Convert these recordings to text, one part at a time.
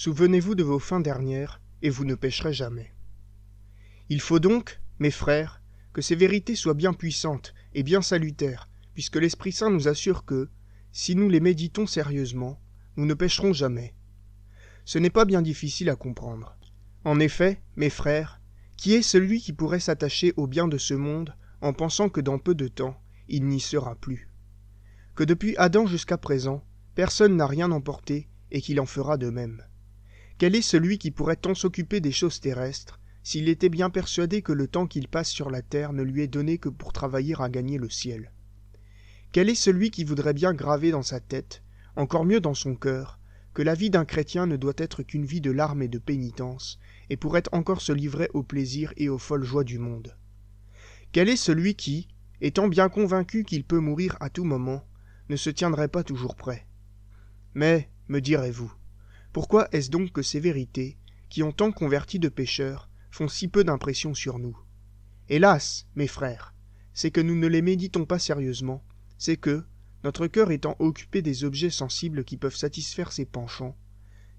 Souvenez-vous de vos fins dernières, et vous ne pécherez jamais. Il faut donc, mes frères, que ces vérités soient bien puissantes et bien salutaires, puisque l'Esprit Saint nous assure que, si nous les méditons sérieusement, nous ne pécherons jamais. Ce n'est pas bien difficile à comprendre. En effet, mes frères, qui est celui qui pourrait s'attacher au bien de ce monde en pensant que dans peu de temps, il n'y sera plus Que depuis Adam jusqu'à présent, personne n'a rien emporté et qu'il en fera de même. Quel est celui qui pourrait tant s'occuper des choses terrestres, s'il était bien persuadé que le temps qu'il passe sur la terre ne lui est donné que pour travailler à gagner le ciel Quel est celui qui voudrait bien graver dans sa tête, encore mieux dans son cœur, que la vie d'un chrétien ne doit être qu'une vie de larmes et de pénitence, et pourrait encore se livrer aux plaisirs et aux folles joies du monde Quel est celui qui, étant bien convaincu qu'il peut mourir à tout moment, ne se tiendrait pas toujours prêt Mais, me direz-vous, pourquoi est-ce donc que ces vérités, qui ont tant converti de pécheurs, font si peu d'impression sur nous Hélas, mes frères, c'est que nous ne les méditons pas sérieusement, c'est que, notre cœur étant occupé des objets sensibles qui peuvent satisfaire ses penchants,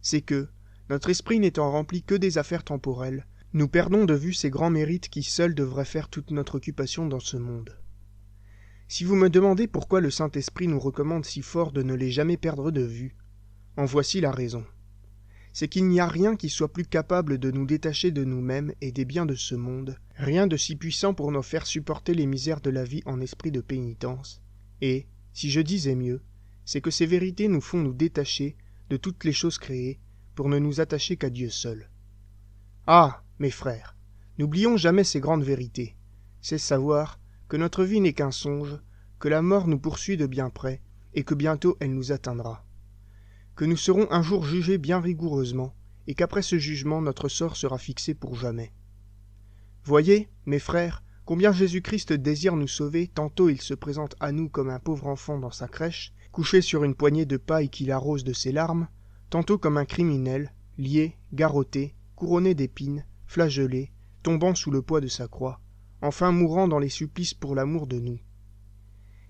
c'est que, notre esprit n'étant rempli que des affaires temporelles, nous perdons de vue ces grands mérites qui seuls devraient faire toute notre occupation dans ce monde. Si vous me demandez pourquoi le Saint-Esprit nous recommande si fort de ne les jamais perdre de vue, en voici la raison c'est qu'il n'y a rien qui soit plus capable de nous détacher de nous-mêmes et des biens de ce monde, rien de si puissant pour nous faire supporter les misères de la vie en esprit de pénitence. Et, si je disais mieux, c'est que ces vérités nous font nous détacher de toutes les choses créées pour ne nous attacher qu'à Dieu seul. Ah, mes frères, n'oublions jamais ces grandes vérités. C'est savoir que notre vie n'est qu'un songe, que la mort nous poursuit de bien près, et que bientôt elle nous atteindra que nous serons un jour jugés bien rigoureusement, et qu'après ce jugement notre sort sera fixé pour jamais. Voyez, mes frères, combien Jésus-Christ désire nous sauver, tantôt il se présente à nous comme un pauvre enfant dans sa crèche, couché sur une poignée de paille qu'il arrose de ses larmes, tantôt comme un criminel, lié, garrotté, couronné d'épines, flagellé, tombant sous le poids de sa croix, enfin mourant dans les supplices pour l'amour de nous.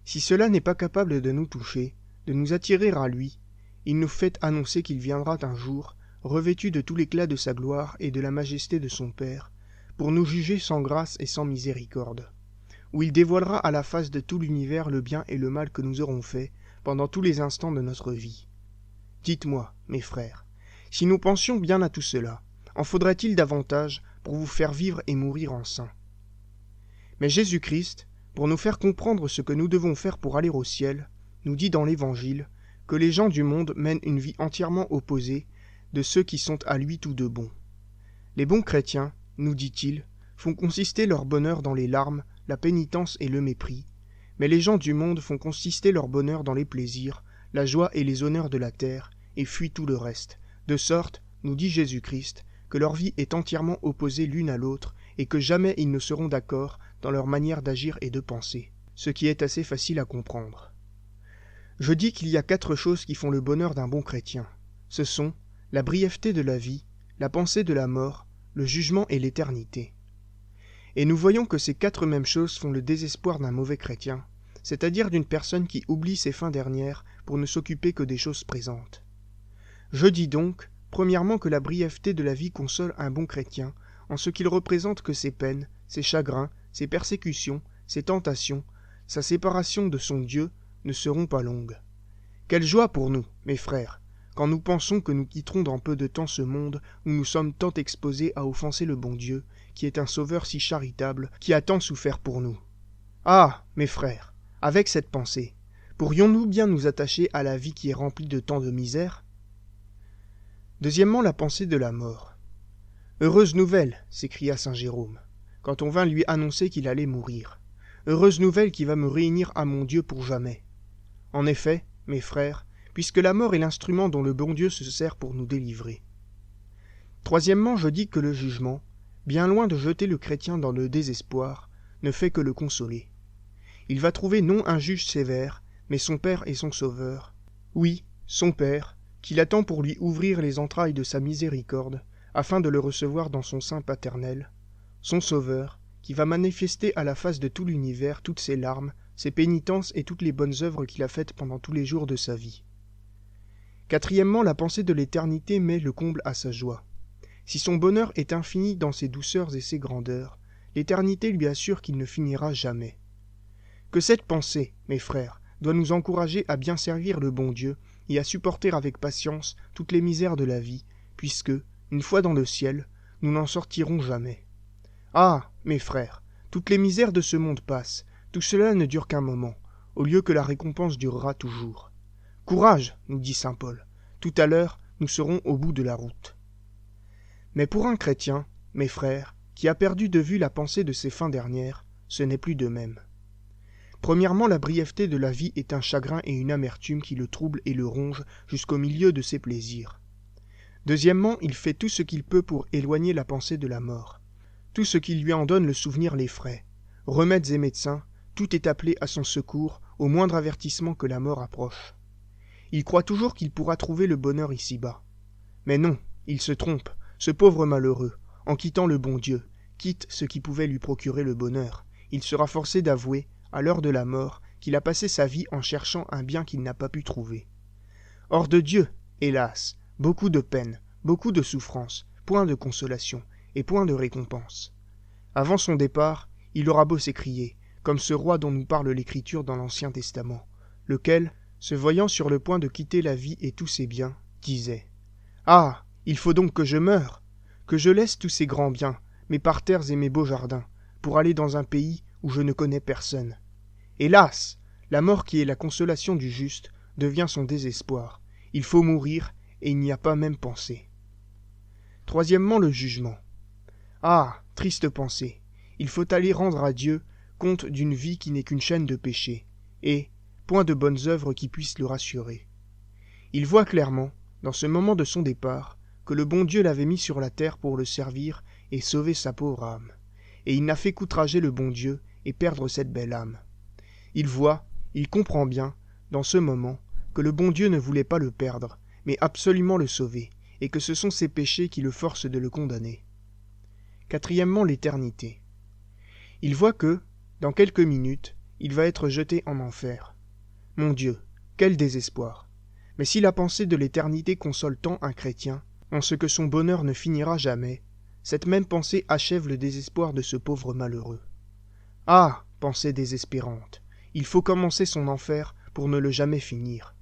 Si cela n'est pas capable de nous toucher, de nous attirer à lui, il nous fait annoncer qu'il viendra un jour revêtu de tout l'éclat de sa gloire et de la majesté de son père pour nous juger sans grâce et sans miséricorde où il dévoilera à la face de tout l'univers le bien et le mal que nous aurons fait pendant tous les instants de notre vie dites-moi mes frères si nous pensions bien à tout cela en faudrait-il davantage pour vous faire vivre et mourir en saint mais jésus-christ pour nous faire comprendre ce que nous devons faire pour aller au ciel nous dit dans l'évangile que les gens du monde mènent une vie entièrement opposée de ceux qui sont à lui tous de bons. Les bons chrétiens, nous dit-il, font consister leur bonheur dans les larmes, la pénitence et le mépris, mais les gens du monde font consister leur bonheur dans les plaisirs, la joie et les honneurs de la terre, et fuient tout le reste, de sorte, nous dit Jésus-Christ, que leur vie est entièrement opposée l'une à l'autre, et que jamais ils ne seront d'accord dans leur manière d'agir et de penser, ce qui est assez facile à comprendre. Je dis qu'il y a quatre choses qui font le bonheur d'un bon chrétien. Ce sont la brièveté de la vie, la pensée de la mort, le jugement et l'éternité. Et nous voyons que ces quatre mêmes choses font le désespoir d'un mauvais chrétien, c'est-à-dire d'une personne qui oublie ses fins dernières pour ne s'occuper que des choses présentes. Je dis donc, premièrement, que la brièveté de la vie console un bon chrétien, en ce qu'il représente que ses peines, ses chagrins, ses persécutions, ses tentations, sa séparation de son Dieu ne seront pas longues. Quelle joie pour nous, mes frères, quand nous pensons que nous quitterons dans peu de temps ce monde où nous sommes tant exposés à offenser le bon Dieu, qui est un Sauveur si charitable, qui a tant souffert pour nous. Ah, mes frères, avec cette pensée, pourrions-nous bien nous attacher à la vie qui est remplie de tant de misères Deuxièmement, la pensée de la mort. Heureuse nouvelle, s'écria saint Jérôme, quand on vint lui annoncer qu'il allait mourir. Heureuse nouvelle qui va me réunir à mon Dieu pour jamais en effet mes frères puisque la mort est l'instrument dont le bon dieu se sert pour nous délivrer Troisièmement, je dis que le jugement bien loin de jeter le chrétien dans le désespoir ne fait que le consoler il va trouver non un juge sévère mais son père et son sauveur oui son père qui l'attend pour lui ouvrir les entrailles de sa miséricorde afin de le recevoir dans son sein paternel son sauveur qui va manifester à la face de tout l'univers toutes ses larmes ses pénitences et toutes les bonnes œuvres qu'il a faites pendant tous les jours de sa vie. Quatrièmement, la pensée de l'éternité met le comble à sa joie. Si son bonheur est infini dans ses douceurs et ses grandeurs, l'éternité lui assure qu'il ne finira jamais. Que cette pensée, mes frères, doit nous encourager à bien servir le bon Dieu et à supporter avec patience toutes les misères de la vie, puisque, une fois dans le ciel, nous n'en sortirons jamais. Ah, mes frères, toutes les misères de ce monde passent, tout cela ne dure qu'un moment, au lieu que la récompense durera toujours. Courage, nous dit Saint Paul, tout à l'heure nous serons au bout de la route. Mais pour un chrétien, mes frères, qui a perdu de vue la pensée de ses fins dernières, ce n'est plus de même. Premièrement, la brièveté de la vie est un chagrin et une amertume qui le trouble et le ronge jusqu'au milieu de ses plaisirs. Deuxièmement, il fait tout ce qu'il peut pour éloigner la pensée de la mort. Tout ce qui lui en donne le souvenir l'effraie. Remèdes et médecins, tout est appelé à son secours au moindre avertissement que la mort approche. Il croit toujours qu'il pourra trouver le bonheur ici-bas. Mais non, il se trompe, ce pauvre malheureux, en quittant le bon Dieu, quitte ce qui pouvait lui procurer le bonheur. Il sera forcé d'avouer, à l'heure de la mort, qu'il a passé sa vie en cherchant un bien qu'il n'a pas pu trouver. Hors de Dieu, hélas, beaucoup de peine, beaucoup de souffrances, point de consolation et point de récompense. Avant son départ, il aura beau s'écrier comme ce roi dont nous parle l'Écriture dans l'Ancien Testament, lequel, se voyant sur le point de quitter la vie et tous ses biens, disait Ah Il faut donc que je meure, que je laisse tous ces grands biens, mes parterres et mes beaux jardins, pour aller dans un pays où je ne connais personne. Hélas La mort qui est la consolation du juste devient son désespoir. Il faut mourir et il n'y a pas même pensée. Troisièmement, le jugement. Ah Triste pensée Il faut aller rendre à Dieu compte d'une vie qui n'est qu'une chaîne de péchés et point de bonnes œuvres qui puissent le rassurer il voit clairement dans ce moment de son départ que le bon dieu l'avait mis sur la terre pour le servir et sauver sa pauvre âme et il n'a fait qu'outrager le bon dieu et perdre cette belle âme il voit il comprend bien dans ce moment que le bon dieu ne voulait pas le perdre mais absolument le sauver et que ce sont ses péchés qui le forcent de le condamner quatrièmement l'éternité il voit que dans quelques minutes il va être jeté en enfer mon dieu quel désespoir mais si la pensée de l'éternité console tant un chrétien en ce que son bonheur ne finira jamais cette même pensée achève le désespoir de ce pauvre malheureux ah pensée désespérante il faut commencer son enfer pour ne le jamais finir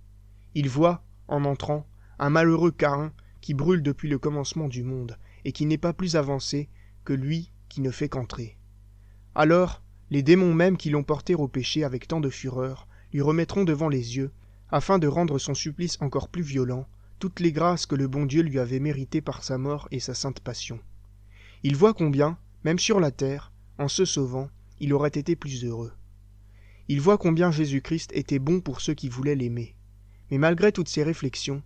il voit en entrant un malheureux caïn qui brûle depuis le commencement du monde et qui n'est pas plus avancé que lui qui ne fait qu'entrer alors les démons mêmes qui l'ont porté au péché avec tant de fureur lui remettront devant les yeux, afin de rendre son supplice encore plus violent, toutes les grâces que le bon Dieu lui avait méritées par sa mort et sa sainte passion. Il voit combien, même sur la terre, en se sauvant, il aurait été plus heureux. Il voit combien Jésus-Christ était bon pour ceux qui voulaient l'aimer. Mais malgré toutes ces réflexions,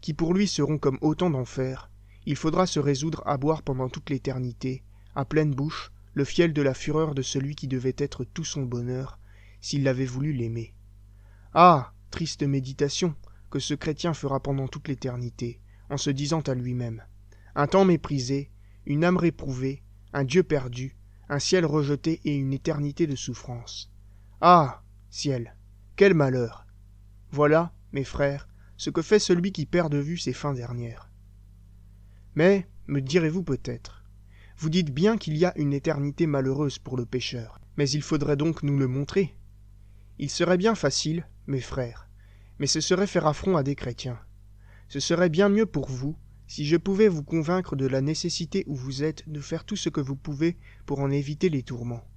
qui pour lui seront comme autant d'enfer, il faudra se résoudre à boire pendant toute l'éternité, à pleine bouche, le fiel de la fureur de celui qui devait être tout son bonheur, s'il l'avait voulu l'aimer. Ah Triste méditation que ce chrétien fera pendant toute l'éternité, en se disant à lui-même Un temps méprisé, une âme réprouvée, un Dieu perdu, un ciel rejeté et une éternité de souffrance. Ah Ciel Quel malheur Voilà, mes frères, ce que fait celui qui perd de vue ses fins dernières. Mais, me direz-vous peut-être, vous dites bien qu'il y a une éternité malheureuse pour le pécheur, mais il faudrait donc nous le montrer. Il serait bien facile, mes frères, mais ce serait faire affront à des chrétiens. Ce serait bien mieux pour vous si je pouvais vous convaincre de la nécessité où vous êtes de faire tout ce que vous pouvez pour en éviter les tourments.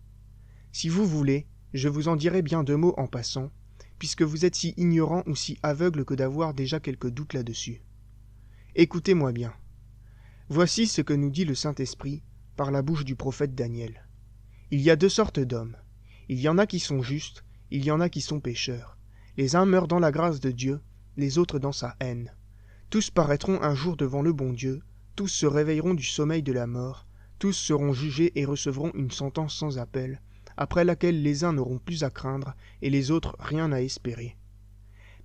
Si vous voulez, je vous en dirai bien deux mots en passant, puisque vous êtes si ignorant ou si aveugle que d'avoir déjà quelques doutes là-dessus. Écoutez-moi bien. Voici ce que nous dit le Saint-Esprit par la bouche du prophète Daniel. Il y a deux sortes d'hommes. Il y en a qui sont justes, il y en a qui sont pécheurs. Les uns meurent dans la grâce de Dieu, les autres dans sa haine. Tous paraîtront un jour devant le bon Dieu, tous se réveilleront du sommeil de la mort, tous seront jugés et recevront une sentence sans appel, après laquelle les uns n'auront plus à craindre et les autres rien à espérer.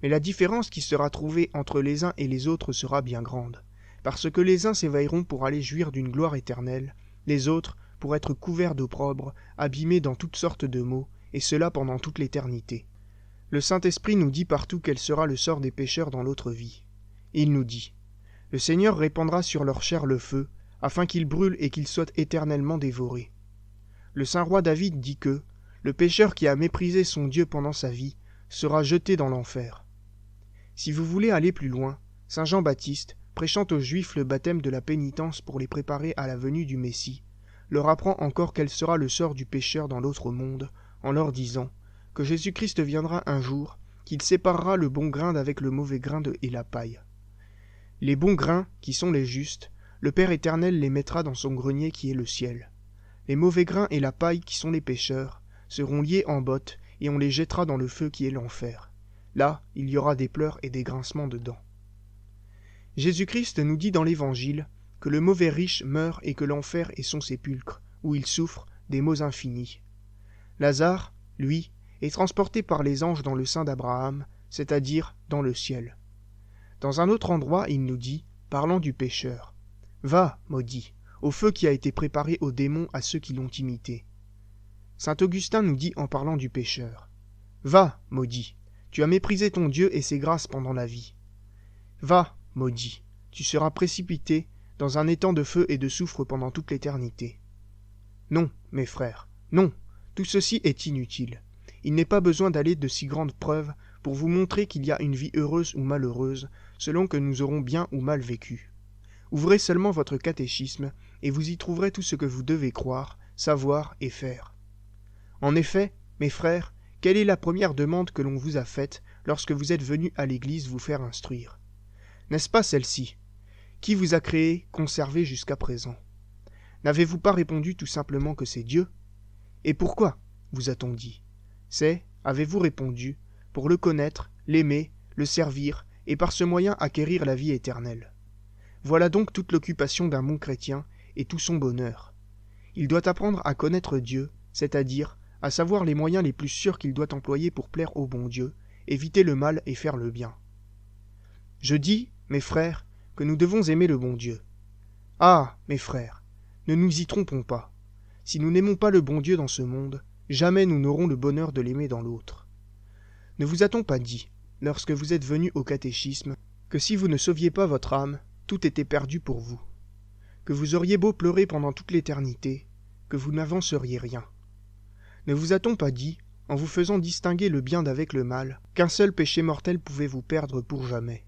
Mais la différence qui sera trouvée entre les uns et les autres sera bien grande, parce que les uns s'éveilleront pour aller jouir d'une gloire éternelle, les autres pour être couverts d'opprobre abîmés dans toutes sortes de maux et cela pendant toute l'éternité le saint-esprit nous dit partout quel sera le sort des pécheurs dans l'autre vie il nous dit le seigneur répandra sur leur chair le feu afin qu'ils brûlent et qu'ils soient éternellement dévorés le saint roi david dit que le pécheur qui a méprisé son dieu pendant sa vie sera jeté dans l'enfer si vous voulez aller plus loin saint jean-baptiste prêchant aux Juifs le baptême de la pénitence pour les préparer à la venue du Messie, leur apprend encore quel sera le sort du pécheur dans l'autre monde, en leur disant que Jésus-Christ viendra un jour, qu'il séparera le bon grain d'avec le mauvais grain de, et la paille. Les bons grains, qui sont les justes, le Père éternel les mettra dans son grenier qui est le ciel. Les mauvais grains et la paille, qui sont les pécheurs, seront liés en bottes, et on les jettera dans le feu qui est l'enfer. Là, il y aura des pleurs et des grincements de dents. Jésus-Christ nous dit dans l'Évangile que le mauvais riche meurt et que l'enfer est son sépulcre, où il souffre des maux infinis. Lazare, lui, est transporté par les anges dans le sein d'Abraham, c'est-à-dire dans le ciel. Dans un autre endroit, il nous dit, parlant du pécheur, Va, maudit, au feu qui a été préparé aux démons à ceux qui l'ont imité. Saint Augustin nous dit en parlant du pécheur, Va, maudit, tu as méprisé ton Dieu et ses grâces pendant la vie. Va, maudit tu seras précipité dans un étang de feu et de soufre pendant toute l'éternité non mes frères non tout ceci est inutile il n'est pas besoin d'aller de si grandes preuves pour vous montrer qu'il y a une vie heureuse ou malheureuse selon que nous aurons bien ou mal vécu ouvrez seulement votre catéchisme et vous y trouverez tout ce que vous devez croire savoir et faire en effet mes frères quelle est la première demande que l'on vous a faite lorsque vous êtes venus à l'église vous faire instruire n'est-ce pas celle-ci qui vous a créé conservé jusqu'à présent n'avez-vous pas répondu tout simplement que c'est dieu et pourquoi vous a-t-on dit c'est avez-vous répondu pour le connaître l'aimer le servir et par ce moyen acquérir la vie éternelle voilà donc toute l'occupation d'un bon chrétien et tout son bonheur il doit apprendre à connaître dieu c'est-à-dire à savoir les moyens les plus sûrs qu'il doit employer pour plaire au bon dieu éviter le mal et faire le bien je dis mes frères, que nous devons aimer le bon Dieu. Ah, mes frères, ne nous y trompons pas. Si nous n'aimons pas le bon Dieu dans ce monde, jamais nous n'aurons le bonheur de l'aimer dans l'autre. Ne vous a-t-on pas dit, lorsque vous êtes venus au catéchisme, que si vous ne sauviez pas votre âme, tout était perdu pour vous Que vous auriez beau pleurer pendant toute l'éternité, que vous n'avanceriez rien Ne vous a-t-on pas dit, en vous faisant distinguer le bien d'avec le mal, qu'un seul péché mortel pouvait vous perdre pour jamais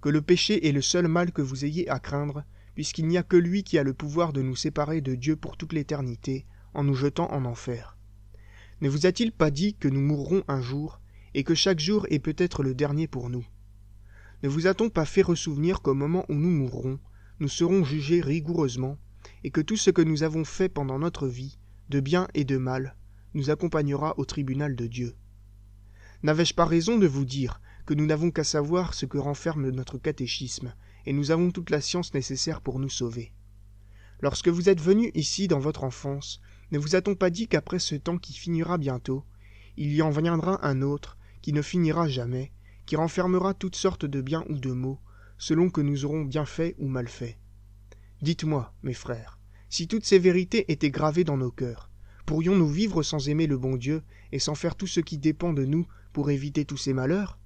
que le péché est le seul mal que vous ayez à craindre, puisqu'il n'y a que lui qui a le pouvoir de nous séparer de Dieu pour toute l'éternité, en nous jetant en enfer. Ne vous a-t-il pas dit que nous mourrons un jour, et que chaque jour est peut-être le dernier pour nous Ne vous a-t-on pas fait ressouvenir qu'au moment où nous mourrons, nous serons jugés rigoureusement, et que tout ce que nous avons fait pendant notre vie, de bien et de mal, nous accompagnera au tribunal de Dieu N'avais-je pas raison de vous dire, que nous n'avons qu'à savoir ce que renferme notre catéchisme, et nous avons toute la science nécessaire pour nous sauver. Lorsque vous êtes venu ici dans votre enfance, ne vous a-t-on pas dit qu'après ce temps qui finira bientôt, il y en viendra un autre, qui ne finira jamais, qui renfermera toutes sortes de biens ou de maux, selon que nous aurons bien fait ou mal fait. Dites-moi, mes frères, si toutes ces vérités étaient gravées dans nos cœurs, pourrions-nous vivre sans aimer le bon Dieu et sans faire tout ce qui dépend de nous pour éviter tous ces malheurs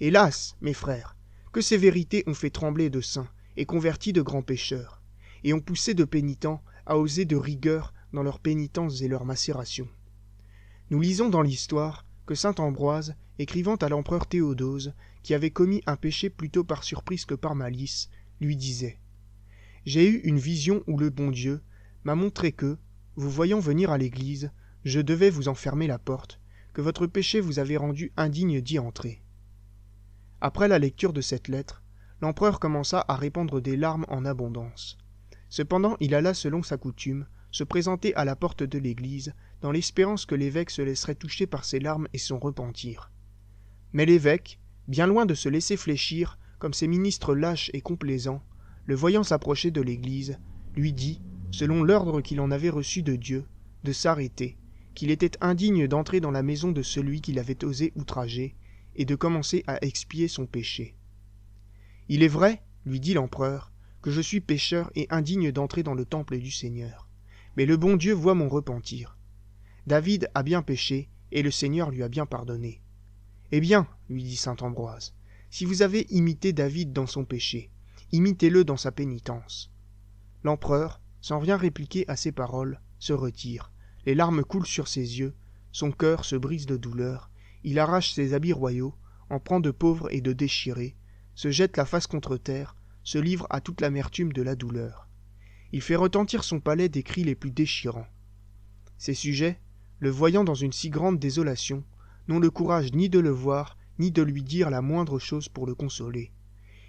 hélas mes frères que ces vérités ont fait trembler de saints et converti de grands pécheurs et ont poussé de pénitents à oser de rigueur dans leurs pénitences et leurs macérations nous lisons dans l'histoire que saint ambroise écrivant à l'empereur théodose qui avait commis un péché plutôt par surprise que par malice lui disait j'ai eu une vision où le bon dieu m'a montré que vous voyant venir à l'église je devais vous enfermer la porte que votre péché vous avait rendu indigne d'y entrer après la lecture de cette lettre l'empereur commença à répandre des larmes en abondance cependant il alla selon sa coutume se présenter à la porte de l'église dans l'espérance que l'évêque se laisserait toucher par ses larmes et son repentir mais l'évêque bien loin de se laisser fléchir comme ses ministres lâches et complaisants le voyant s'approcher de l'église lui dit selon l'ordre qu'il en avait reçu de dieu de s'arrêter qu'il était indigne d'entrer dans la maison de celui qu'il avait osé outrager et de commencer à expier son péché. Il est vrai, lui dit l'empereur, que je suis pécheur et indigne d'entrer dans le temple du Seigneur. Mais le bon Dieu voit mon repentir. David a bien péché, et le Seigneur lui a bien pardonné. Eh bien, lui dit saint Ambroise, si vous avez imité David dans son péché, imitez-le dans sa pénitence. L'empereur, sans rien répliquer à ces paroles, se retire, les larmes coulent sur ses yeux, son cœur se brise de douleur, il arrache ses habits royaux en prend de pauvres et de déchirés se jette la face contre terre se livre à toute l'amertume de la douleur il fait retentir son palais des cris les plus déchirants ses sujets le voyant dans une si grande désolation n'ont le courage ni de le voir ni de lui dire la moindre chose pour le consoler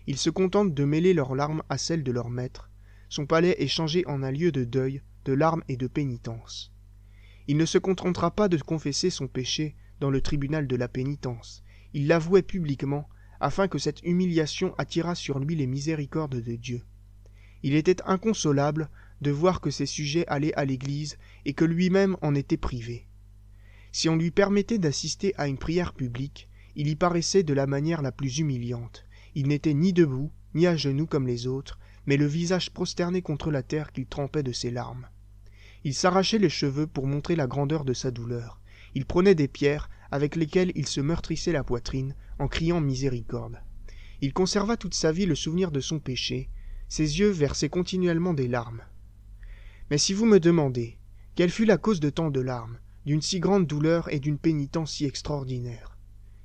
ils se contentent de mêler leurs larmes à celles de leur maître son palais est changé en un lieu de deuil de larmes et de pénitence il ne se contentera pas de confesser son péché dans le tribunal de la pénitence. Il l'avouait publiquement, afin que cette humiliation attirât sur lui les miséricordes de Dieu. Il était inconsolable de voir que ses sujets allaient à l'église et que lui-même en était privé. Si on lui permettait d'assister à une prière publique, il y paraissait de la manière la plus humiliante. Il n'était ni debout, ni à genoux comme les autres, mais le visage prosterné contre la terre qu'il trempait de ses larmes. Il s'arrachait les cheveux pour montrer la grandeur de sa douleur il prenait des pierres avec lesquelles il se meurtrissait la poitrine en criant miséricorde. Il conserva toute sa vie le souvenir de son péché, ses yeux versaient continuellement des larmes. Mais si vous me demandez, quelle fut la cause de tant de larmes, d'une si grande douleur et d'une pénitence si extraordinaire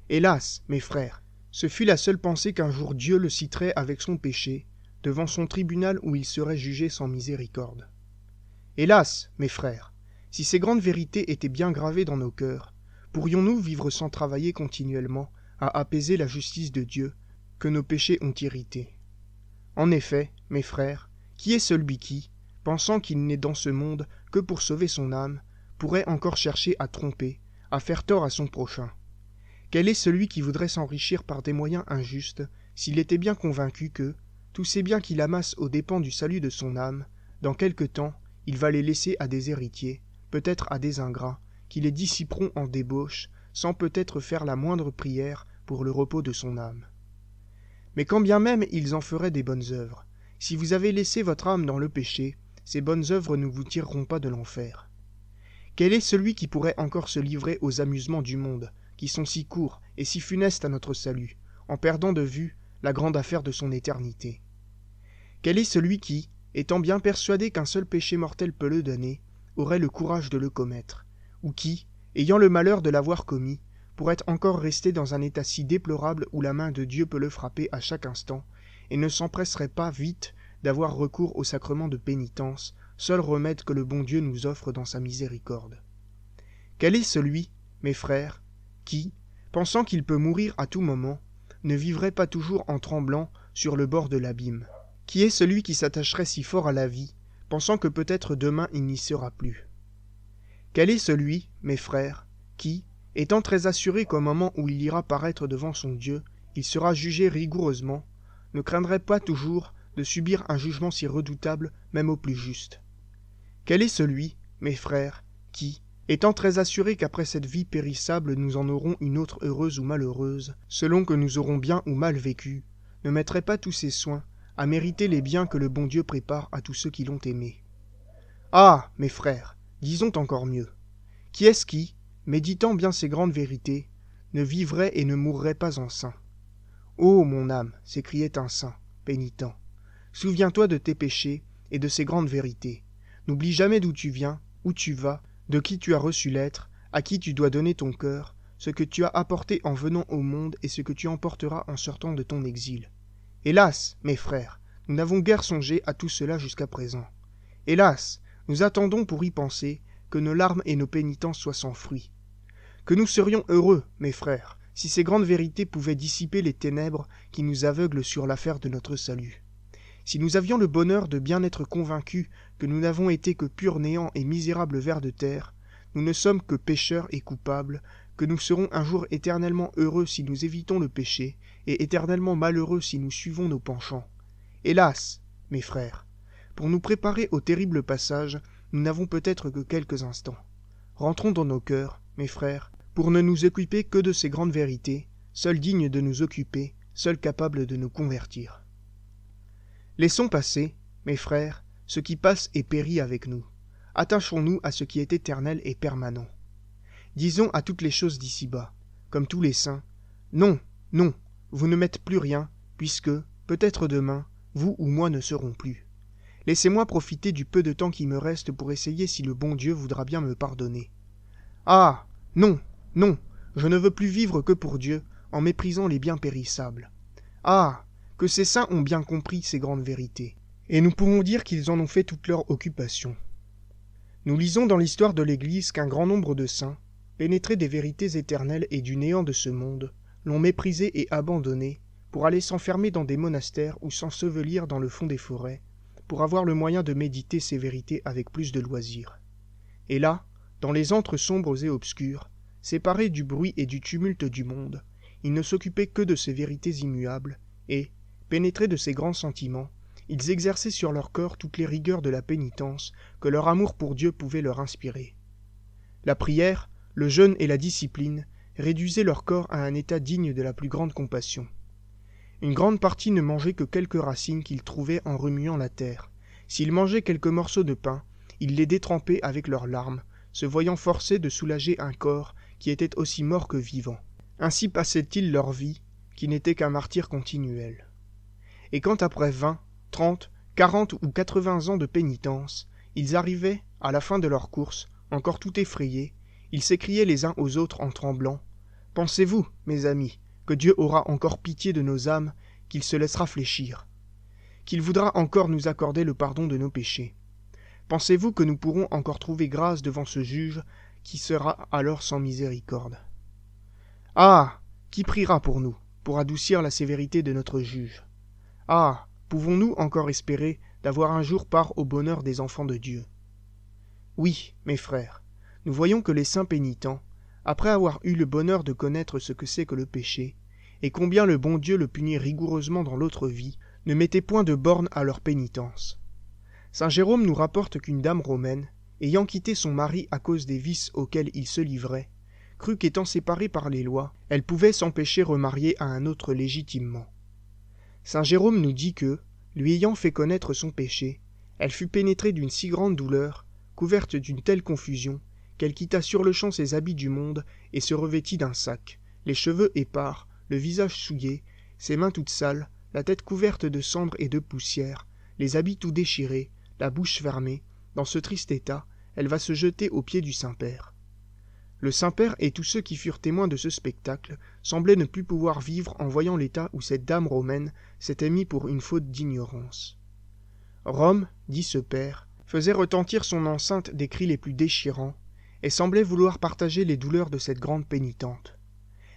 Hélas, mes frères, ce fut la seule pensée qu'un jour Dieu le citerait avec son péché, devant son tribunal où il serait jugé sans miséricorde. Hélas, mes frères, si ces grandes vérités étaient bien gravées dans nos cœurs, pourrions-nous vivre sans travailler continuellement à apaiser la justice de Dieu, que nos péchés ont irritée En effet, mes frères, qui est celui qui, pensant qu'il n'est dans ce monde que pour sauver son âme, pourrait encore chercher à tromper, à faire tort à son prochain Quel est celui qui voudrait s'enrichir par des moyens injustes, s'il était bien convaincu que, tous ces biens qu'il amasse aux dépens du salut de son âme, dans quelque temps, il va les laisser à des héritiers, peut-être à des ingrats, qui les dissiperont en débauche, sans peut-être faire la moindre prière pour le repos de son âme. Mais quand bien même ils en feraient des bonnes œuvres, si vous avez laissé votre âme dans le péché, ces bonnes œuvres ne vous tireront pas de l'enfer. Quel est celui qui pourrait encore se livrer aux amusements du monde, qui sont si courts et si funestes à notre salut, en perdant de vue la grande affaire de son éternité Quel est celui qui, étant bien persuadé qu'un seul péché mortel peut le donner, aurait le courage de le commettre, ou qui, ayant le malheur de l'avoir commis, pourrait encore rester dans un état si déplorable où la main de Dieu peut le frapper à chaque instant, et ne s'empresserait pas vite d'avoir recours au sacrement de pénitence, seul remède que le bon Dieu nous offre dans sa miséricorde. Quel est celui, mes frères, qui, pensant qu'il peut mourir à tout moment, ne vivrait pas toujours en tremblant sur le bord de l'abîme Qui est celui qui s'attacherait si fort à la vie pensant que peut-être demain il n'y sera plus. Quel est celui, mes frères, qui, étant très assuré qu'au moment où il ira paraître devant son Dieu, il sera jugé rigoureusement, ne craindrait pas toujours de subir un jugement si redoutable même au plus juste Quel est celui, mes frères, qui, étant très assuré qu'après cette vie périssable nous en aurons une autre heureuse ou malheureuse, selon que nous aurons bien ou mal vécu, ne mettrait pas tous ses soins à mériter les biens que le bon Dieu prépare à tous ceux qui l'ont aimé. Ah, mes frères, disons encore mieux. Qui est-ce qui, méditant bien ces grandes vérités, ne vivrait et ne mourrait pas en saint Ô mon âme, s'écriait un saint, pénitent, souviens-toi de tes péchés et de ces grandes vérités. N'oublie jamais d'où tu viens, où tu vas, de qui tu as reçu l'être, à qui tu dois donner ton cœur, ce que tu as apporté en venant au monde et ce que tu emporteras en sortant de ton exil. Hélas, mes frères, nous n'avons guère songé à tout cela jusqu'à présent. Hélas, nous attendons pour y penser que nos larmes et nos pénitences soient sans fruit. Que nous serions heureux, mes frères, si ces grandes vérités pouvaient dissiper les ténèbres qui nous aveuglent sur l'affaire de notre salut. Si nous avions le bonheur de bien être convaincus que nous n'avons été que purs néants et misérables vers de terre, nous ne sommes que pécheurs et coupables, que nous serons un jour éternellement heureux si nous évitons le péché, et éternellement malheureux si nous suivons nos penchants. Hélas, mes frères, pour nous préparer au terrible passage, nous n'avons peut-être que quelques instants. Rentrons dans nos cœurs, mes frères, pour ne nous occuper que de ces grandes vérités, seules dignes de nous occuper, seules capables de nous convertir. Laissons passer, mes frères, ce qui passe et périt avec nous. Attachons-nous à ce qui est éternel et permanent. Disons à toutes les choses d'ici-bas, comme tous les saints, non, non, vous ne m'êtes plus rien puisque peut-être demain vous ou moi ne serons plus laissez-moi profiter du peu de temps qui me reste pour essayer si le bon dieu voudra bien me pardonner ah non non je ne veux plus vivre que pour dieu en méprisant les biens périssables ah que ces saints ont bien compris ces grandes vérités et nous pouvons dire qu'ils en ont fait toute leur occupation nous lisons dans l'histoire de l'Église qu'un grand nombre de saints, pénétrés des vérités éternelles et du néant de ce monde, l'ont méprisé et abandonné pour aller s'enfermer dans des monastères ou s'ensevelir dans le fond des forêts, pour avoir le moyen de méditer ces vérités avec plus de loisir. Et là, dans les antres sombres et obscurs, séparés du bruit et du tumulte du monde, ils ne s'occupaient que de ces vérités immuables, et, pénétrés de ces grands sentiments, ils exerçaient sur leur corps toutes les rigueurs de la pénitence que leur amour pour Dieu pouvait leur inspirer. La prière, le jeûne et la discipline réduisaient leur corps à un état digne de la plus grande compassion. Une grande partie ne mangeait que quelques racines qu'ils trouvaient en remuant la terre. S'ils mangeaient quelques morceaux de pain, ils les détrempaient avec leurs larmes, se voyant forcés de soulager un corps qui était aussi mort que vivant. Ainsi passaient-ils leur vie, qui n'était qu'un martyre continuel. Et quand après vingt, trente, quarante ou quatre-vingts ans de pénitence, ils arrivaient, à la fin de leur course, encore tout effrayés, ils s'écriaient les uns aux autres en tremblant pensez-vous mes amis que dieu aura encore pitié de nos âmes qu'il se laissera fléchir qu'il voudra encore nous accorder le pardon de nos péchés pensez-vous que nous pourrons encore trouver grâce devant ce juge qui sera alors sans miséricorde ah qui priera pour nous pour adoucir la sévérité de notre juge ah pouvons-nous encore espérer d'avoir un jour part au bonheur des enfants de dieu oui mes frères nous voyons que les saints pénitents après avoir eu le bonheur de connaître ce que c'est que le péché, et combien le bon Dieu le punit rigoureusement dans l'autre vie, ne mettaient point de bornes à leur pénitence. Saint Jérôme nous rapporte qu'une dame romaine, ayant quitté son mari à cause des vices auxquels il se livrait, crut qu'étant séparée par les lois, elle pouvait s'empêcher remarier à un autre légitimement. Saint Jérôme nous dit que, lui ayant fait connaître son péché, elle fut pénétrée d'une si grande douleur, couverte d'une telle confusion, qu'elle quitta sur-le-champ ses habits du monde et se revêtit d'un sac les cheveux épars le visage souillé ses mains toutes sales la tête couverte de cendres et de poussière les habits tout déchirés la bouche fermée dans ce triste état elle va se jeter aux pieds du saint-père le saint-père et tous ceux qui furent témoins de ce spectacle semblaient ne plus pouvoir vivre en voyant l'état où cette dame romaine s'était mise pour une faute d'ignorance rome dit ce père faisait retentir son enceinte des cris les plus déchirants et semblait vouloir partager les douleurs de cette grande pénitente.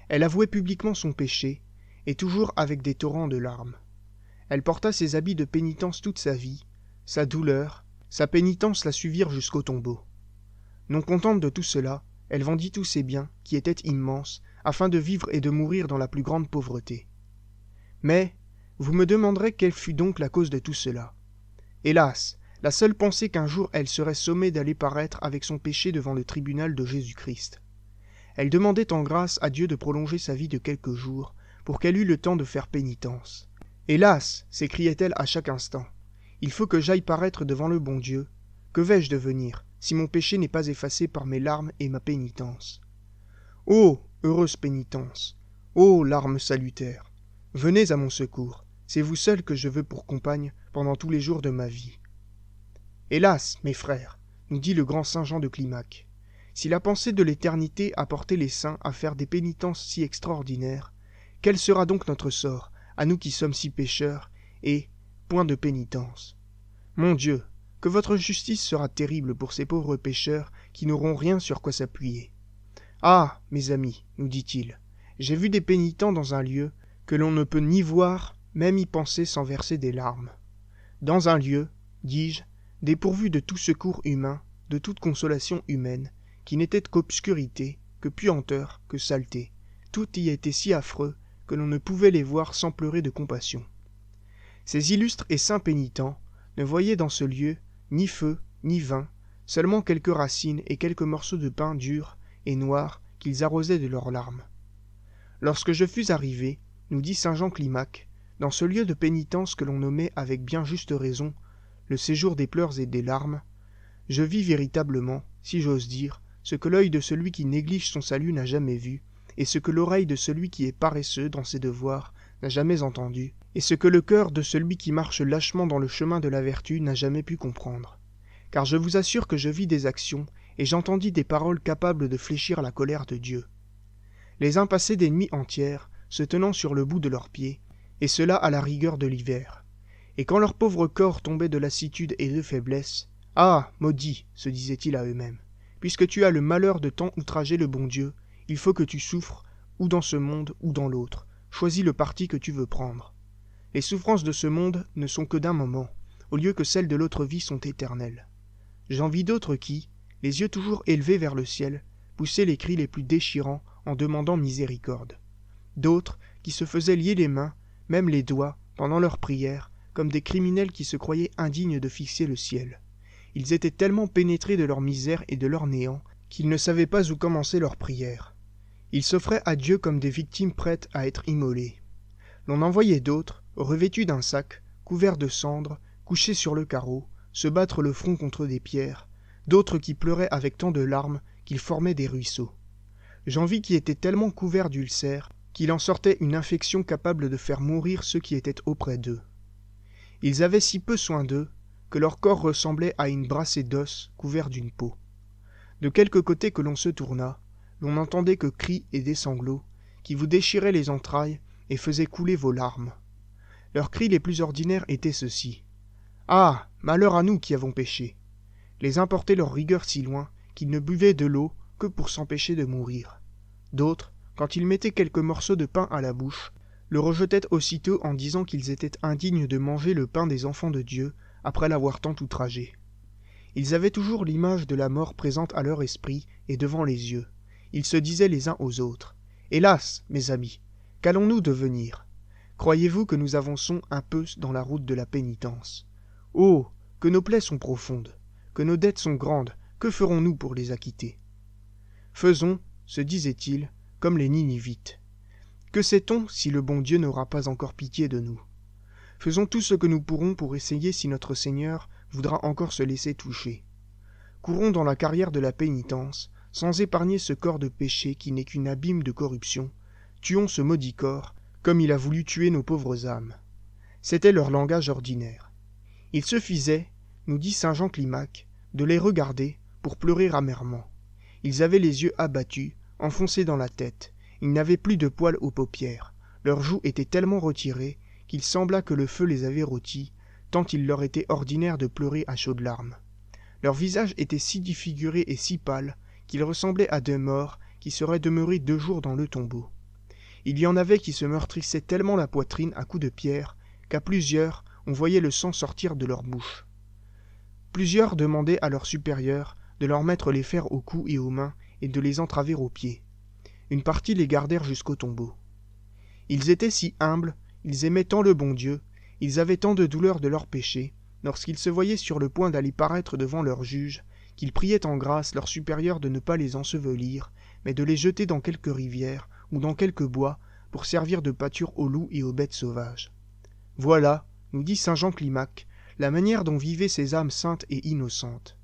Elle avouait publiquement son péché, et toujours avec des torrents de larmes. Elle porta ses habits de pénitence toute sa vie, sa douleur, sa pénitence la suivirent jusqu'au tombeau. Non contente de tout cela, elle vendit tous ses biens, qui étaient immenses, afin de vivre et de mourir dans la plus grande pauvreté. Mais, vous me demanderez quelle fut donc la cause de tout cela. Hélas, la seule pensée qu'un jour elle serait sommée d'aller paraître avec son péché devant le tribunal de Jésus-Christ. Elle demandait en grâce à Dieu de prolonger sa vie de quelques jours, pour qu'elle eût le temps de faire pénitence. Hélas s'écriait-elle à chaque instant, il faut que j'aille paraître devant le bon Dieu. Que vais-je devenir, si mon péché n'est pas effacé par mes larmes et ma pénitence Ô heureuse pénitence Ô larmes salutaires Venez à mon secours, c'est vous seul que je veux pour compagne pendant tous les jours de ma vie hélas mes frères nous dit le grand saint jean de climac si la pensée de l'éternité a porté les saints à faire des pénitences si extraordinaires quel sera donc notre sort à nous qui sommes si pécheurs et point de pénitence mon dieu que votre justice sera terrible pour ces pauvres pécheurs qui n'auront rien sur quoi s'appuyer ah mes amis nous dit-il j'ai vu des pénitents dans un lieu que l'on ne peut ni voir même y penser sans verser des larmes dans un lieu dis-je Dépourvus de tout secours humain, de toute consolation humaine, qui n'était qu'obscurité, que puanteur, que saleté. Tout y était si affreux que l'on ne pouvait les voir sans pleurer de compassion. Ces illustres et saints pénitents ne voyaient dans ce lieu ni feu, ni vin, seulement quelques racines et quelques morceaux de pain dur et noir qu'ils arrosaient de leurs larmes. Lorsque je fus arrivé, nous dit saint Jean Climac, dans ce lieu de pénitence que l'on nommait avec bien juste raison le séjour des pleurs et des larmes, je vis véritablement, si j'ose dire, ce que l'œil de celui qui néglige son salut n'a jamais vu, et ce que l'oreille de celui qui est paresseux dans ses devoirs n'a jamais entendu, et ce que le cœur de celui qui marche lâchement dans le chemin de la vertu n'a jamais pu comprendre. Car je vous assure que je vis des actions, et j'entendis des paroles capables de fléchir la colère de Dieu. Les uns passaient des nuits entières, se tenant sur le bout de leurs pieds, et cela à la rigueur de l'hiver et quand leurs pauvres corps tombaient de lassitude et de faiblesse ah maudit !» se disaient-ils à eux-mêmes puisque tu as le malheur de tant outrager le bon dieu il faut que tu souffres ou dans ce monde ou dans l'autre choisis le parti que tu veux prendre les souffrances de ce monde ne sont que d'un moment au lieu que celles de l'autre vie sont éternelles j'en vis d'autres qui les yeux toujours élevés vers le ciel poussaient les cris les plus déchirants en demandant miséricorde d'autres qui se faisaient lier les mains même les doigts pendant leurs prières comme des criminels qui se croyaient indignes de fixer le ciel. Ils étaient tellement pénétrés de leur misère et de leur néant qu'ils ne savaient pas où commencer leur prière. Ils s'offraient à Dieu comme des victimes prêtes à être immolées. L'on en voyait d'autres, revêtus d'un sac, couverts de cendres, couchés sur le carreau, se battre le front contre des pierres, d'autres qui pleuraient avec tant de larmes qu'ils formaient des ruisseaux. J'en vis qui étaient tellement couverts d'ulcères qu'il en sortait une infection capable de faire mourir ceux qui étaient auprès d'eux ils avaient si peu soin d'eux que leur corps ressemblait à une brassée d'os couvert d'une peau de quelque côté que l'on se tournât l'on n'entendait que cris et des sanglots qui vous déchiraient les entrailles et faisaient couler vos larmes leurs cris les plus ordinaires étaient ceux-ci ah malheur à nous qui avons péché les uns portaient leur rigueur si loin qu'ils ne buvaient de l'eau que pour s'empêcher de mourir d'autres quand ils mettaient quelques morceaux de pain à la bouche le rejetaient aussitôt en disant qu'ils étaient indignes de manger le pain des enfants de Dieu, après l'avoir tant outragé. Ils avaient toujours l'image de la mort présente à leur esprit et devant les yeux. Ils se disaient les uns aux autres, Hélas, mes amis, qu'allons-nous devenir Croyez-vous que nous avançons un peu dans la route de la pénitence Oh, que nos plaies sont profondes, que nos dettes sont grandes, que ferons-nous pour les acquitter Faisons, se disaient-ils, comme les Ninivites, que sait-on si le bon Dieu n'aura pas encore pitié de nous Faisons tout ce que nous pourrons pour essayer si notre Seigneur voudra encore se laisser toucher. Courons dans la carrière de la pénitence, sans épargner ce corps de péché qui n'est qu'une abîme de corruption, tuons ce maudit corps, comme il a voulu tuer nos pauvres âmes. C'était leur langage ordinaire. Il suffisait, nous dit saint Jean Climac, de les regarder pour pleurer amèrement. Ils avaient les yeux abattus, enfoncés dans la tête, ils n'avaient plus de poils aux paupières leurs joues étaient tellement retirées qu'il sembla que le feu les avait rôtis, tant il leur était ordinaire de pleurer à chaudes larmes leurs visages étaient si défigurés et si pâles qu'ils ressemblaient à deux morts qui seraient demeurés deux jours dans le tombeau il y en avait qui se meurtrissaient tellement la poitrine à coups de pierre qu'à plusieurs on voyait le sang sortir de leur bouche plusieurs demandaient à leurs supérieurs de leur mettre les fers au cou et aux mains et de les entraver aux pieds une partie les gardèrent jusqu'au tombeau ils étaient si humbles ils aimaient tant le bon dieu ils avaient tant de douleur de leurs péchés lorsqu'ils se voyaient sur le point d'aller paraître devant leur juge qu'ils priaient en grâce leur supérieur de ne pas les ensevelir mais de les jeter dans quelque rivière ou dans quelque bois pour servir de pâture aux loups et aux bêtes sauvages voilà nous dit saint jean climac la manière dont vivaient ces âmes saintes et innocentes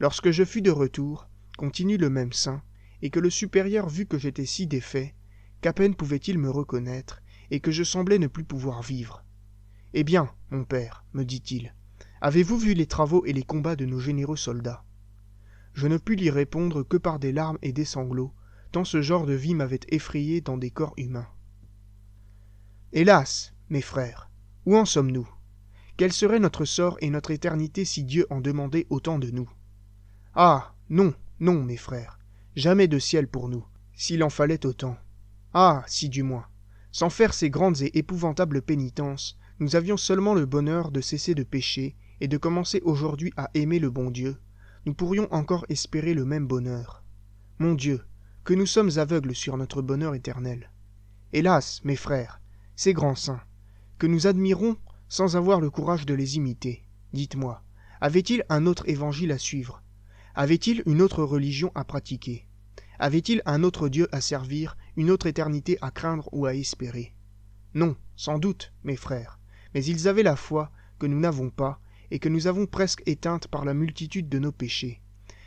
lorsque je fus de retour continue le même saint et que le supérieur vu que j'étais si défait, qu'à peine pouvait-il me reconnaître, et que je semblais ne plus pouvoir vivre. Eh bien, mon père, me dit-il, avez-vous vu les travaux et les combats de nos généreux soldats Je ne pus lui répondre que par des larmes et des sanglots, tant ce genre de vie m'avait effrayé dans des corps humains. Hélas, mes frères, où en sommes-nous Quel serait notre sort et notre éternité si Dieu en demandait autant de nous Ah, non, non, mes frères, jamais de ciel pour nous s'il en fallait autant ah si du moins sans faire ces grandes et épouvantables pénitences nous avions seulement le bonheur de cesser de pécher et de commencer aujourd'hui à aimer le bon dieu nous pourrions encore espérer le même bonheur mon dieu que nous sommes aveugles sur notre bonheur éternel hélas mes frères ces grands saints que nous admirons sans avoir le courage de les imiter dites-moi avait-il un autre évangile à suivre Avait-il une autre religion à pratiquer avait-il un autre Dieu à servir, une autre éternité à craindre ou à espérer Non, sans doute, mes frères, mais ils avaient la foi que nous n'avons pas et que nous avons presque éteinte par la multitude de nos péchés.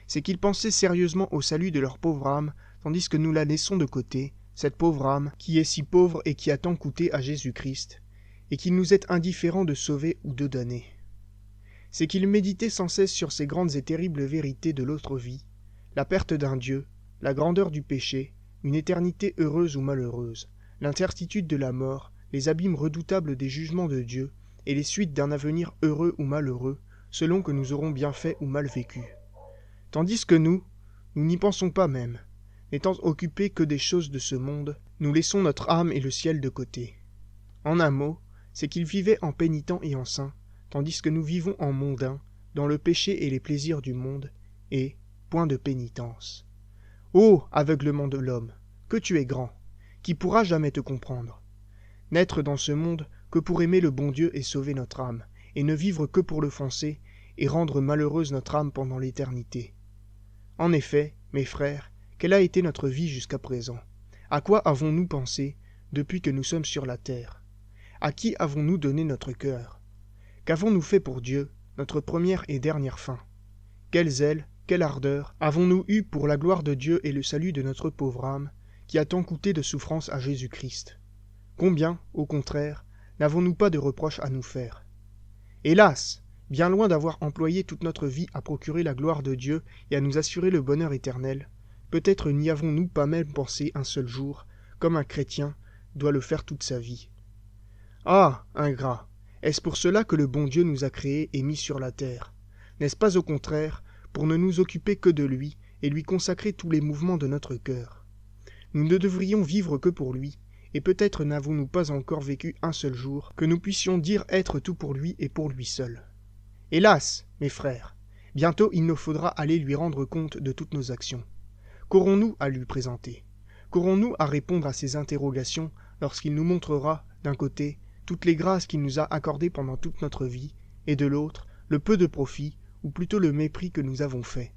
C'est qu'ils pensaient sérieusement au salut de leur pauvre âme, tandis que nous la laissons de côté, cette pauvre âme qui est si pauvre et qui a tant coûté à Jésus-Christ, et qu'il nous est indifférent de sauver ou de donner. C'est qu'ils méditaient sans cesse sur ces grandes et terribles vérités de l'autre vie, la perte d'un Dieu, la grandeur du péché, une éternité heureuse ou malheureuse, l'incertitude de la mort, les abîmes redoutables des jugements de Dieu, et les suites d'un avenir heureux ou malheureux, selon que nous aurons bien fait ou mal vécu. Tandis que nous, nous n'y pensons pas même. N'étant occupés que des choses de ce monde, nous laissons notre âme et le ciel de côté. En un mot, c'est qu'ils vivaient en pénitent et en saint, tandis que nous vivons en mondain, dans le péché et les plaisirs du monde, et point de pénitence ô aveuglement de l'homme que tu es grand qui pourra jamais te comprendre n'être dans ce monde que pour aimer le bon dieu et sauver notre âme et ne vivre que pour l'offenser et rendre malheureuse notre âme pendant l'éternité en effet mes frères quelle a été notre vie jusqu'à présent à quoi avons-nous pensé depuis que nous sommes sur la terre à qui avons-nous donné notre cœur qu'avons-nous fait pour dieu notre première et dernière fin Quelles zèle quelle ardeur avons-nous eue pour la gloire de Dieu et le salut de notre pauvre âme, qui a tant coûté de souffrance à Jésus-Christ Combien, au contraire, n'avons-nous pas de reproches à nous faire Hélas Bien loin d'avoir employé toute notre vie à procurer la gloire de Dieu et à nous assurer le bonheur éternel, peut-être n'y avons-nous pas même pensé un seul jour, comme un chrétien doit le faire toute sa vie. Ah ingrat Est-ce pour cela que le bon Dieu nous a créés et mis sur la terre N'est-ce pas au contraire pour ne nous occuper que de lui et lui consacrer tous les mouvements de notre cœur. Nous ne devrions vivre que pour lui, et peut-être n'avons-nous pas encore vécu un seul jour que nous puissions dire être tout pour lui et pour lui seul. Hélas, mes frères, bientôt il nous faudra aller lui rendre compte de toutes nos actions. Qu'aurons-nous à lui présenter Qu'aurons-nous à répondre à ses interrogations lorsqu'il nous montrera, d'un côté, toutes les grâces qu'il nous a accordées pendant toute notre vie, et de l'autre, le peu de profit, ou plutôt le mépris que nous avons fait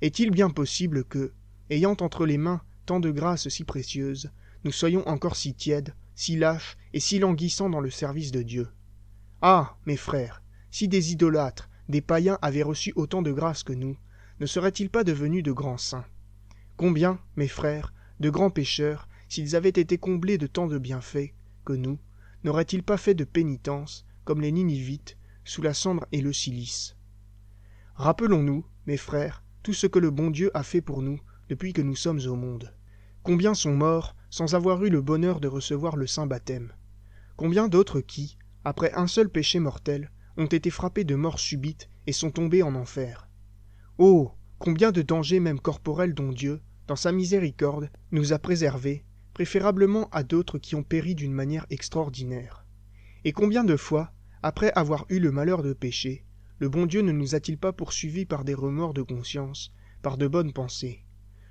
est-il bien possible que ayant entre les mains tant de grâces si précieuses nous soyons encore si tièdes si lâches et si languissants dans le service de dieu ah mes frères si des idolâtres des païens avaient reçu autant de grâces que nous ne seraient-ils pas devenus de grands saints combien mes frères de grands pécheurs s'ils avaient été comblés de tant de bienfaits que nous n'auraient-ils pas fait de pénitence comme les ninivites sous la cendre et le silice Rappelons-nous, mes frères, tout ce que le bon Dieu a fait pour nous depuis que nous sommes au monde. Combien sont morts sans avoir eu le bonheur de recevoir le saint baptême Combien d'autres qui, après un seul péché mortel, ont été frappés de mort subite et sont tombés en enfer Oh Combien de dangers même corporels dont Dieu, dans sa miséricorde, nous a préservés, préférablement à d'autres qui ont péri d'une manière extraordinaire. Et combien de fois, après avoir eu le malheur de pécher, le bon Dieu ne nous a-t-il pas poursuivis par des remords de conscience, par de bonnes pensées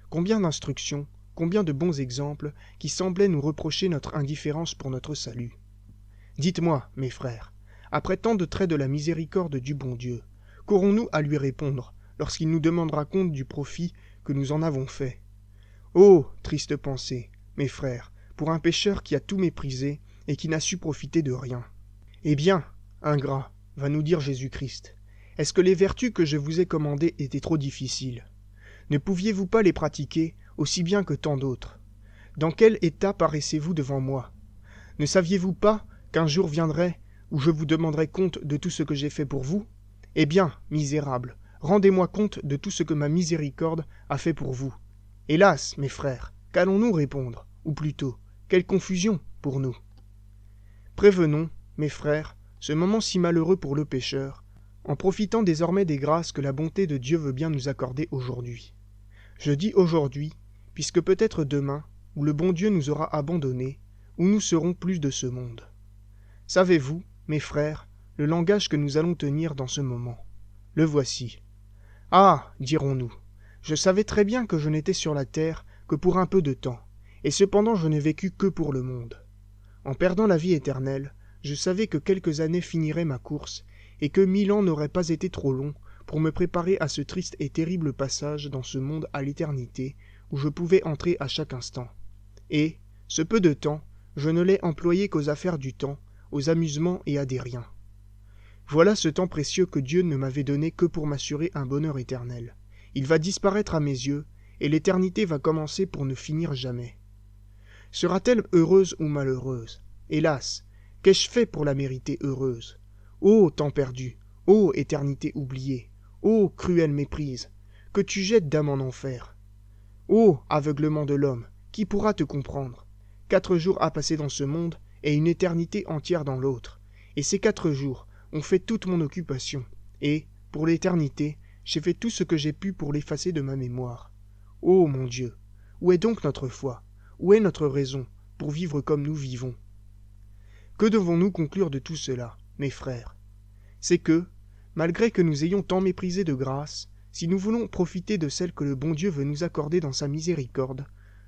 Combien d'instructions, combien de bons exemples qui semblaient nous reprocher notre indifférence pour notre salut Dites-moi, mes frères, après tant de traits de la miséricorde du bon Dieu, qu'aurons-nous à lui répondre lorsqu'il nous demandera compte du profit que nous en avons fait Oh triste pensée, mes frères, pour un pécheur qui a tout méprisé et qui n'a su profiter de rien Eh bien, ingrat, va nous dire Jésus-Christ, est-ce que les vertus que je vous ai commandées étaient trop difficiles Ne pouviez-vous pas les pratiquer, aussi bien que tant d'autres Dans quel état paraissez-vous devant moi Ne saviez-vous pas qu'un jour viendrait où je vous demanderai compte de tout ce que j'ai fait pour vous Eh bien, misérable, rendez-moi compte de tout ce que ma miséricorde a fait pour vous. Hélas, mes frères, qu'allons-nous répondre Ou plutôt, quelle confusion pour nous Prévenons, mes frères, ce moment si malheureux pour le pécheur, en profitant désormais des grâces que la bonté de Dieu veut bien nous accorder aujourd'hui. Je dis aujourd'hui, puisque peut-être demain, où le bon Dieu nous aura abandonnés, où nous serons plus de ce monde. Savez-vous, mes frères, le langage que nous allons tenir dans ce moment Le voici. Ah dirons-nous, je savais très bien que je n'étais sur la terre que pour un peu de temps, et cependant je n'ai vécu que pour le monde. En perdant la vie éternelle, je savais que quelques années finiraient ma course et que mille ans n'auraient pas été trop longs pour me préparer à ce triste et terrible passage dans ce monde à l'éternité où je pouvais entrer à chaque instant et ce peu de temps je ne l'ai employé qu'aux affaires du temps aux amusements et à des riens voilà ce temps précieux que dieu ne m'avait donné que pour m'assurer un bonheur éternel il va disparaître à mes yeux et l'éternité va commencer pour ne finir jamais sera-t-elle heureuse ou malheureuse hélas qu'ai-je fait pour la mériter heureuse ô temps perdu ô éternité oubliée ô cruelle méprise que tu jettes d'âme en enfer ô aveuglement de l'homme qui pourra te comprendre quatre jours à passer dans ce monde et une éternité entière dans l'autre et ces quatre jours ont fait toute mon occupation et pour l'éternité j'ai fait tout ce que j'ai pu pour l'effacer de ma mémoire ô mon dieu où est donc notre foi où est notre raison pour vivre comme nous vivons que devons-nous conclure de tout cela mes frères c'est que, malgré que nous ayons tant méprisé de grâce, si nous voulons profiter de celle que le bon Dieu veut nous accorder dans sa miséricorde,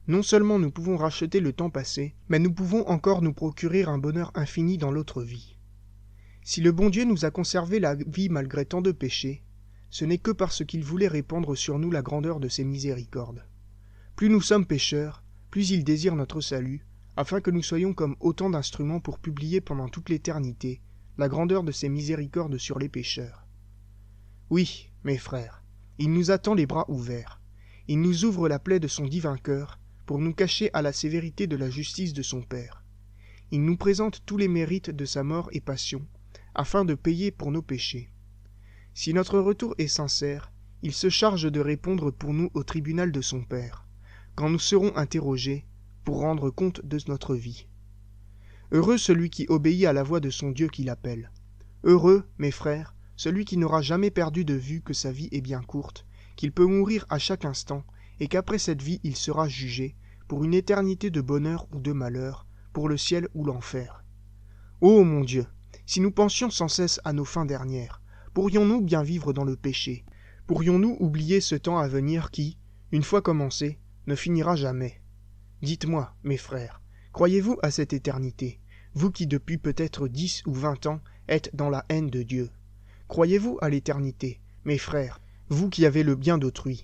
non seulement nous pouvons racheter le temps passé, mais nous pouvons encore nous procurer un bonheur infini dans l'autre vie. Si le bon Dieu nous a conservé la vie malgré tant de péchés, ce n'est que parce qu'il voulait répandre sur nous la grandeur de ses miséricordes. Plus nous sommes pécheurs, plus il désire notre salut, afin que nous soyons comme autant d'instruments pour publier pendant toute l'éternité la grandeur de ses miséricordes sur les pécheurs. Oui, mes frères, il nous attend les bras ouverts. Il nous ouvre la plaie de son divin cœur pour nous cacher à la sévérité de la justice de son Père. Il nous présente tous les mérites de sa mort et passion, afin de payer pour nos péchés. Si notre retour est sincère, il se charge de répondre pour nous au tribunal de son Père, quand nous serons interrogés, pour rendre compte de notre vie. Heureux celui qui obéit à la voix de son Dieu qui l'appelle. Heureux, mes frères, celui qui n'aura jamais perdu de vue que sa vie est bien courte, qu'il peut mourir à chaque instant, et qu'après cette vie il sera jugé, pour une éternité de bonheur ou de malheur, pour le ciel ou l'enfer. Ô mon Dieu, si nous pensions sans cesse à nos fins dernières, pourrions-nous bien vivre dans le péché Pourrions-nous oublier ce temps à venir qui, une fois commencé, ne finira jamais Dites-moi, mes frères, croyez-vous à cette éternité vous qui depuis peut-être dix ou vingt ans êtes dans la haine de dieu croyez-vous à l'éternité mes frères vous qui avez le bien d'autrui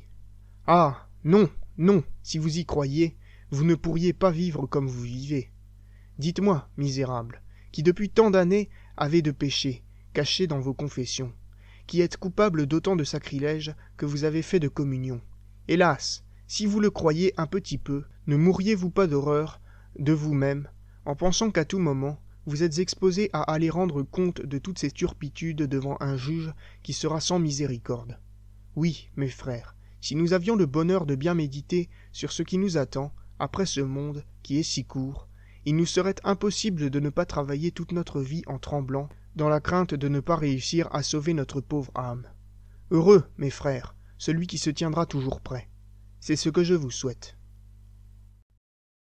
ah non non si vous y croyez, vous ne pourriez pas vivre comme vous vivez dites-moi misérable, qui depuis tant d'années avez de péchés cachés dans vos confessions qui êtes coupable d'autant de sacrilèges que vous avez fait de communion hélas si vous le croyez un petit peu ne mourriez vous pas d'horreur de vous-même, en pensant qu'à tout moment, vous êtes exposé à aller rendre compte de toutes ces turpitudes devant un juge qui sera sans miséricorde. Oui, mes frères, si nous avions le bonheur de bien méditer sur ce qui nous attend, après ce monde, qui est si court, il nous serait impossible de ne pas travailler toute notre vie en tremblant, dans la crainte de ne pas réussir à sauver notre pauvre âme. Heureux, mes frères, celui qui se tiendra toujours prêt. C'est ce que je vous souhaite.